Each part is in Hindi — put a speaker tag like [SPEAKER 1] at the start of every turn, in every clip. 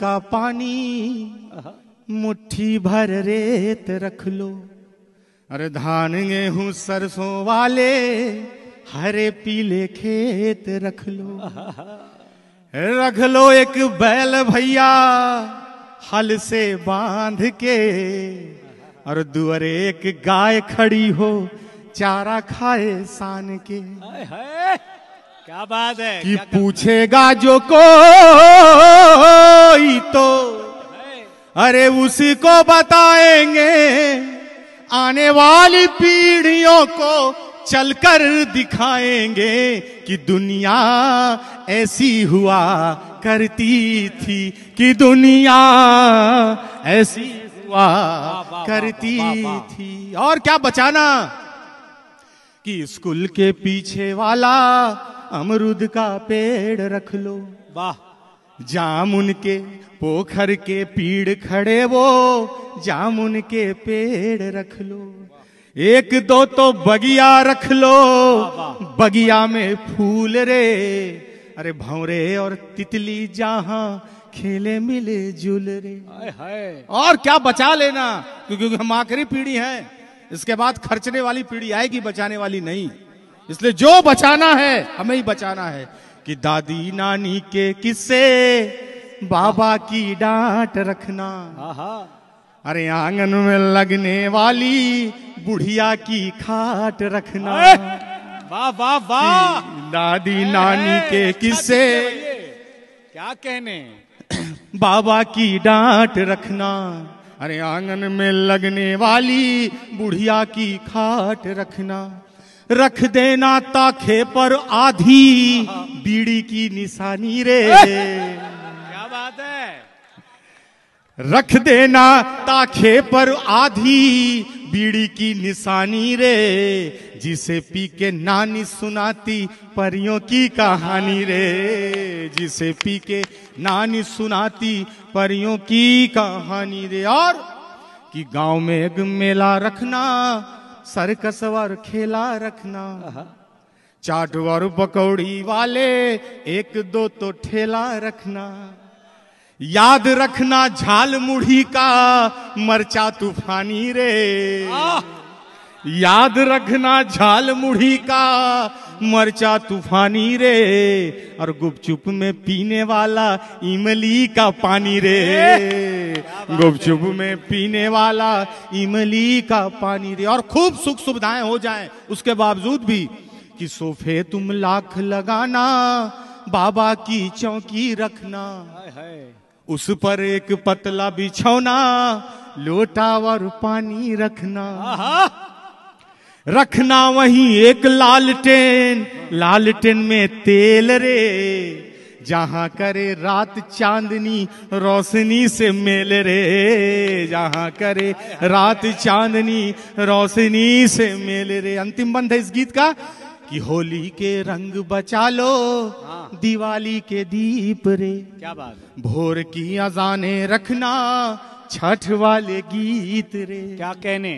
[SPEAKER 1] का पानी मुट्ठी भर रेत रख लो अरे धान गेहूं सरसों वाले हरे पीले खेत रख लो रख लो एक बैल भैया हल से बांध के और दुअर एक गाय खड़ी हो चारा खाए सान के आए, आए। क्या बात है कि पूछेगा जो कोई तो अरे उसी को बताएंगे आने वाली पीढ़ियों को चलकर दिखाएंगे कि दुनिया ऐसी हुआ करती थी कि दुनिया ऐसी हुआ करती थी और क्या बचाना कि स्कूल के पीछे वाला अमरुद का पेड़ रख लो वाह जामुन के पोखर के पीड़ खड़े वो जामुन के पेड़ रख लो एक दो तो बगिया रख लो बगिया में फूल रे अरे भौरे और तितली जहा खेले मिले जुल रे हाय और क्या बचा लेना क्योंकि हम आखिरी पीढ़ी है इसके बाद खर्चने वाली पीढ़ी आएगी बचाने वाली नहीं इसलिए जो बचाना है हमें ही बचाना है कि दादी नानी के किस्से बाबा की डांट रखना अरे आंगन में लगने वाली बुढ़िया की खाट रखना वाह वाह वाह दादी नानी के अच्छा किस्से क्या कहने बाबा की डांट रखना अरे आंगन में लगने वाली बुढ़िया की खाट रखना रख देना ताखे पर आधी बीड़ी की निशानी रे क्या बात है रख देना ताखे पर आधी बीड़ी की निशानी रे जिसे पी के नानी सुनाती परियों की कहानी रे जिसे पी के नानी सुनाती परियों की कहानी रे और कि गांव में एक मेला रखना सर कसवा खेला रखना चाट और पकौड़ी वाले एक दो तो ठेला रखना याद रखना झाल मुढ़ी का मरचा तूफानी रे याद रखना झाल मुढ़ी का मरचा तूफानी रे और गुपचुप में पीने वाला इमली का पानी रे गुपचुप में पीने वाला इमली का पानी रे और खूब सुख सुविधाएं हो जाएं उसके बावजूद भी कि सोफे तुम लाख लगाना बाबा की चौकी रखना उस पर एक पतला बिछौना लोटा और पानी रखना रखना वही एक लालटेन लालटेन में तेल रे जहां करे रात चांदनी रोशनी से मेल रे जहां करे रात चांदनी रोशनी से मेल रे अंतिम बंद है इस गीत का कि होली के रंग बचा लो हाँ। दिवाली के दीप रे क्या बात भोर की अजाने रखना छठ वाले गीत रे क्या कहने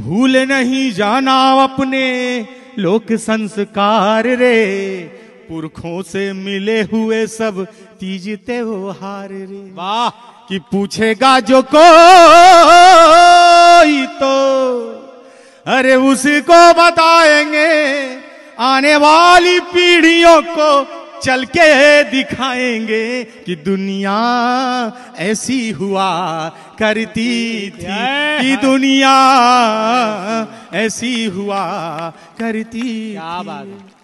[SPEAKER 1] भूल नहीं जाना अपने लोक संस्कार रे पुरखों से मिले हुए सब तीज त्योहार रे वाह कि पूछेगा जो कोई तो अरे उसी को बताएंगे आने वाली पीढ़ियों को चल के दिखाएंगे कि दुनिया ऐसी हुआ करती थी कि दुनिया ऐसी हुआ करती क्या बात